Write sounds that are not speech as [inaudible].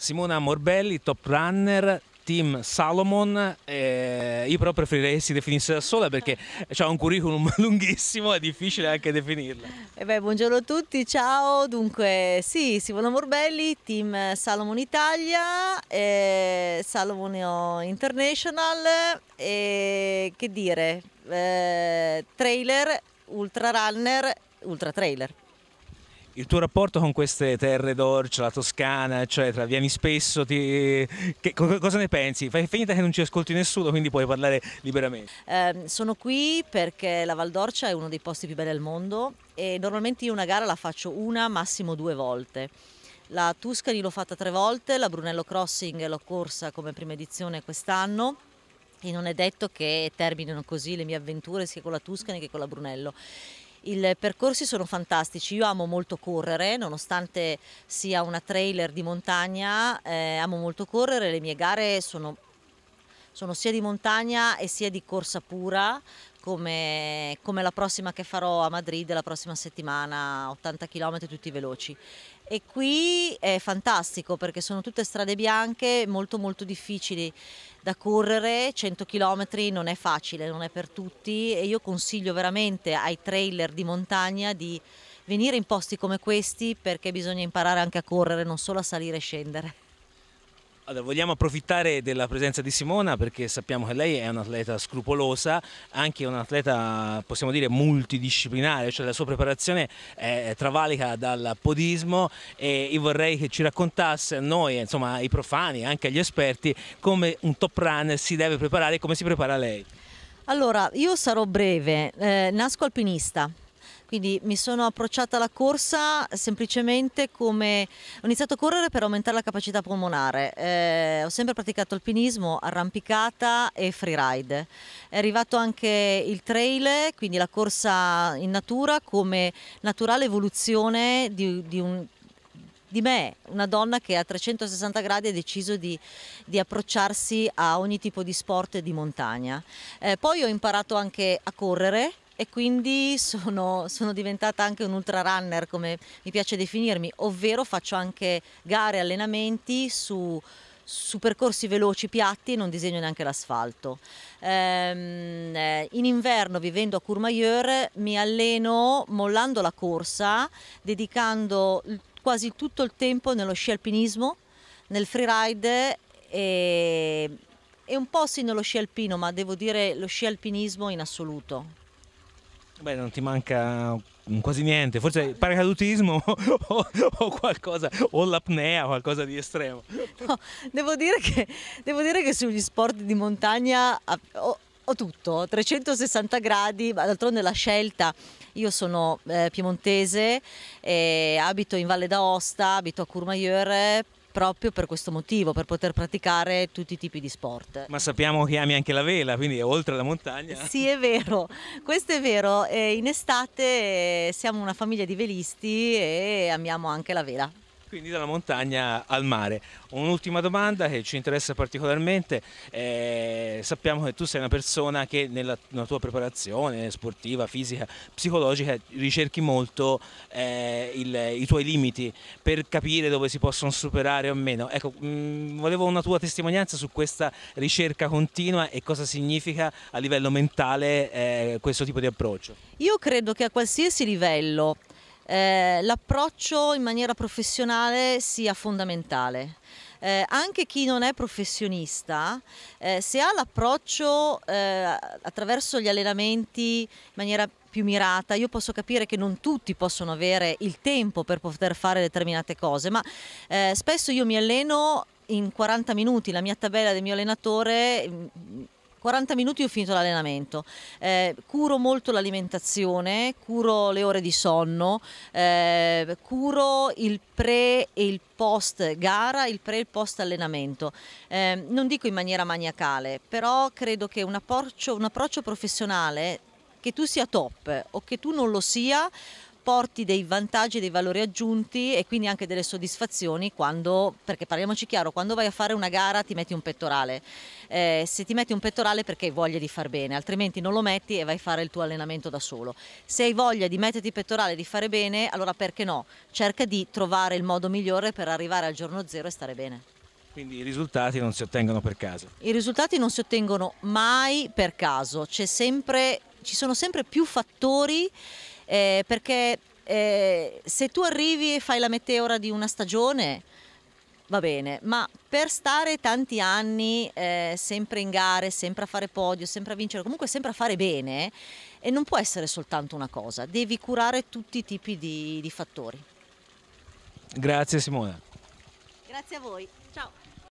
Simona Morbelli, top runner, team Salomon, eh, io però preferirei si definisse da sola perché ha un curriculum [laughs] lunghissimo, è difficile anche definirla. E eh beh, buongiorno a tutti, ciao, dunque sì, Simona Morbelli, team Salomon Italia, eh, Salomon International, che dire, eh, trailer, ultra runner, ultra trailer. Il tuo rapporto con queste terre d'Orcia, la Toscana, eccetera, vieni spesso, ti... che, cosa ne pensi? Fai finta che non ci ascolti nessuno, quindi puoi parlare liberamente. Eh, sono qui perché la Val d'Orcia è uno dei posti più belli al mondo e normalmente io una gara la faccio una, massimo due volte. La Tuscany l'ho fatta tre volte, la Brunello Crossing l'ho corsa come prima edizione quest'anno e non è detto che terminino così le mie avventure sia con la Tuscany che con la Brunello. I percorsi sono fantastici, io amo molto correre, nonostante sia una trailer di montagna, eh, amo molto correre, le mie gare sono sono sia di montagna e sia di corsa pura, come, come, la prossima che farò a Madrid la prossima settimana, 80 km tutti veloci. E qui è fantastico perché sono tutte strade bianche molto molto difficili da correre, 100 km non è facile, non è per tutti e io consiglio veramente ai trailer di montagna di venire in posti come questi perché bisogna imparare anche a correre, non solo a salire e scendere. Allora, vogliamo approfittare della presenza di Simona perché sappiamo che lei è un'atleta scrupolosa, anche un'atleta possiamo dire multidisciplinare, cioè la sua preparazione è travalica dal podismo e io vorrei che ci raccontasse a noi, insomma i profani, anche agli esperti, come un top run si deve preparare e come si prepara lei. Allora, io sarò breve, eh, nasco alpinista, quindi mi sono approcciata alla corsa semplicemente come ho iniziato a correre per aumentare la capacità polmonare. Eh, ho sempre praticato alpinismo, arrampicata e freeride. È arrivato anche il trail, quindi la corsa in natura come naturale evoluzione di, di un di me, una donna che a 360 gradi ha deciso di, di approcciarsi a ogni tipo di sport e di montagna. Eh, poi ho imparato anche a correre, e quindi sono, sono diventata anche un ultra runner come mi piace definirmi, ovvero faccio anche gare, allenamenti su su percorsi veloci, piatti, e non disegno neanche l'asfalto. Ehm, eh, in inverno, vivendo a Courmayeur, mi alleno mollando la corsa, dedicando quasi tutto il tempo nello sci alpinismo, nel freeride e, e un po' sì nello sci alpino, ma devo dire lo sci alpinismo in assoluto, Beh, non ti manca quasi niente, forse il paracadutismo [laughs] o, o, qualcosa, o l'apnea, qualcosa di estremo. No, devo, dire che, devo, dire che, sugli sport di montagna ho, ho tutto, 360 gradi, ma d'altronde la scelta, io sono eh, piemontese, e eh, abito in Valle d'Aosta, abito a Courmayeur, proprio per questo motivo, per poter praticare tutti i tipi di sport. Ma sappiamo che ami anche la vela, quindi oltre alla montagna. Sì, è vero, questo è vero. Eh, in estate eh, siamo una famiglia di velisti e amiamo anche la vela quindi dalla montagna al mare. Un'ultima domanda che ci interessa particolarmente, eh, sappiamo che tu sei una persona che nella, nella tua preparazione sportiva, fisica, psicologica ricerchi molto eh, il, i tuoi limiti per capire dove si possono superare o meno. Ecco, mh, mm, volevo una tua testimonianza su questa ricerca continua e cosa significa a livello mentale eh, questo tipo di approccio. Io credo che a qualsiasi livello eh, l'approccio in maniera professionale sia fondamentale. Eh, anche chi non è professionista, eh, se ha l'approccio eh, attraverso gli allenamenti in maniera più mirata, io posso capire che non tutti possono avere il tempo per poter fare determinate cose, ma eh, spesso io mi alleno in 40 minuti, la mia tabella del mio allenatore mm, 40 minuti ho finito l'allenamento, eh, curo molto l'alimentazione, curo le ore di sonno, eh, curo il pre e il post gara, il pre e il post allenamento. Eh, non dico in maniera maniacale, però credo che un approccio, un approccio professionale, che tu sia top o che tu non lo sia, porti dei vantaggi, dei valori aggiunti e quindi anche delle soddisfazioni quando, perché parliamoci chiaro, quando vai a fare una gara ti metti un pettorale, eh, se ti metti un pettorale perché hai voglia di far bene, altrimenti non lo metti e vai a fare il tuo allenamento da solo. Se hai voglia di metterti pettorale e di fare bene, allora perché no? Cerca di trovare il modo migliore per arrivare al giorno zero e stare bene. Quindi i risultati non si ottengono per caso? I risultati non si ottengono mai per caso, sempre, ci sono sempre più fattori eh, perché eh, se tu arrivi e fai la meteora di una stagione, va bene, ma per stare tanti anni eh, sempre in gare, sempre a fare podio, sempre a vincere, comunque sempre a fare bene, e eh, non può essere soltanto una cosa, devi curare tutti i tipi di, di fattori. Grazie Simone. Grazie a voi, ciao.